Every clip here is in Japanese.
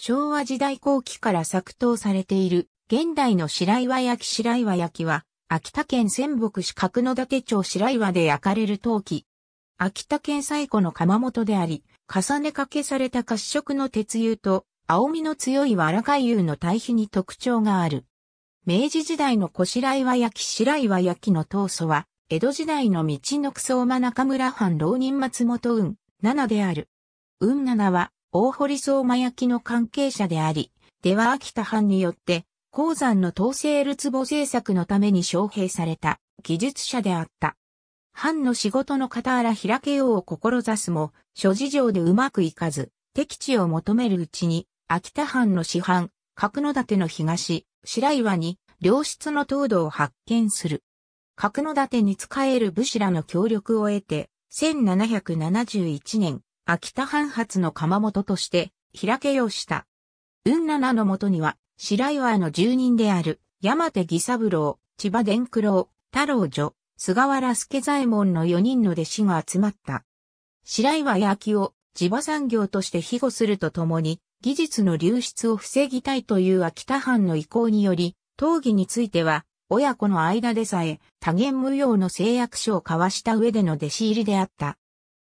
昭和時代後期から作刀されている、現代の白岩焼白岩焼は、秋田県仙北市角野岳町白岩で焼かれる陶器。秋田県最古の窯元であり、重ね掛けされた褐色の鉄釉と、青みの強い藁貝釉の対比に特徴がある。明治時代の小白岩焼白岩焼の陶素は、江戸時代の道の草間中村藩浪人松本運、七である。運七は、大堀相馬焼の関係者であり、では秋田藩によって、鉱山の統制ルツボ政策のために招聘された技術者であった。藩の仕事の傍ら開けようを志すも、諸事情でうまくいかず、敵地を求めるうちに、秋田藩の市販、角館の東、白岩に、良質の東土を発見する。角館に仕える武士らの協力を得て、1771年、秋田藩発の窯元として、開けようした。雲七のもとには、白岩の住人である、山手義三郎、千葉伝九郎、太郎女、菅原助左衛門の4人の弟子が集まった。白岩や秋を地場産業として庇護するとともに、技術の流出を防ぎたいという秋田藩の意向により、討議については、親子の間でさえ、多言無用の誓約書を交わした上での弟子入りであった。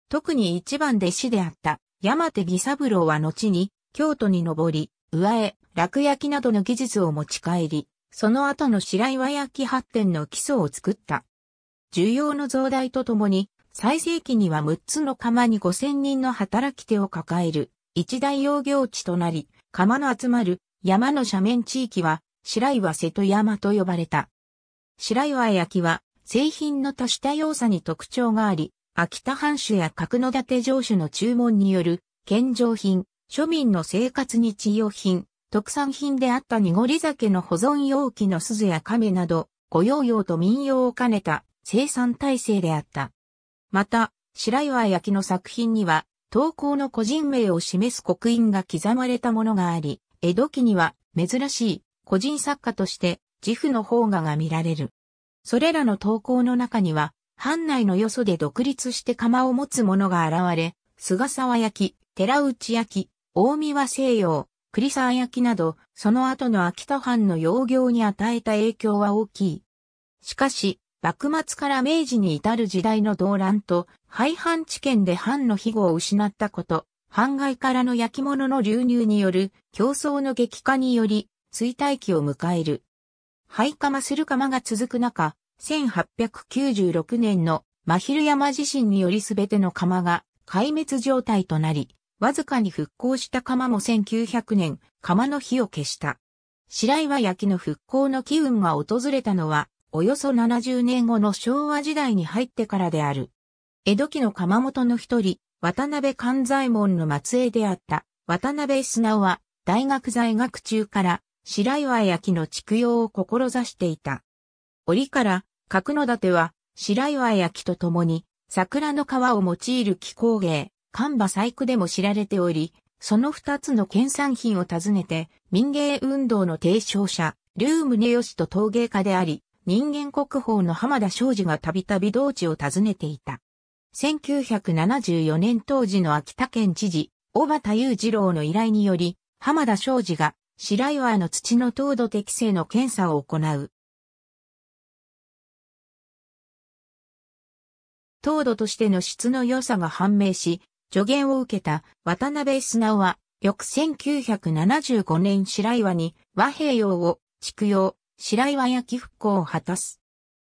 特に一番弟子であった山手義三郎は後に京都に上り、上絵、落焼きなどの技術を持ち帰り、その後の白岩焼き発展の基礎を作った。需要の増大とともに、最盛期には6つの釜に5000人の働き手を抱える一大養業地となり、釜の集まる山の斜面地域は白岩瀬戸山と呼ばれた。白岩焼きは製品の多種多様さに特徴があり、秋田藩主や角館城主の注文による、献上品、庶民の生活日用品、特産品であった濁り酒の保存容器の鈴や亀など、御用用と民用を兼ねた生産体制であった。また、白岩焼の作品には、投稿の個人名を示す刻印が刻まれたものがあり、江戸期には珍しい個人作家として自負の方がが見られる。それらの投稿の中には、藩内のよそで独立して釜を持つ者が現れ、菅沢焼、寺内焼、大宮和西洋、栗沢焼など、その後の秋田藩の養業に与えた影響は大きい。しかし、幕末から明治に至る時代の動乱と、廃藩地県で藩の庇護を失ったこと、藩外からの焼き物の流入による競争の激化により、衰退期を迎える。廃釜する釜が続く中、1896年の真昼山地震によりすべての窯が壊滅状態となり、わずかに復興した窯も1900年、窯の火を消した。白岩焼の復興の機運が訪れたのは、およそ70年後の昭和時代に入ってからである。江戸期の窯元の一人、渡辺勘左衛門の末裔であった渡辺砂は、大学在学中から白岩焼の蓄養を志していた。折から角立は白岩焼とともに桜の皮を用いる木工芸、看馬細工でも知られており、その二つの県産品を訪ねて民芸運動の提唱者、竜宗義と陶芸家であり、人間国宝の浜田昌司がたびたび同地を訪ねていた。1974年当時の秋田県知事、小畑雄二郎の依頼により、浜田昌司が白岩の土の糖度適正の検査を行う糖度としての質の良さが判明し、助言を受けた渡辺素直は、翌1975年白岩に和平洋を築用、白岩焼復興を果たす。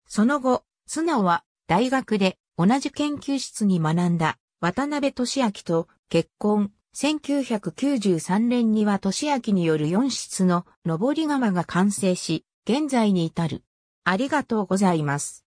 その後、素直は大学で同じ研究室に学んだ渡辺俊明と結婚。1993年には俊明による4室の上り窯が完成し、現在に至る。ありがとうございます。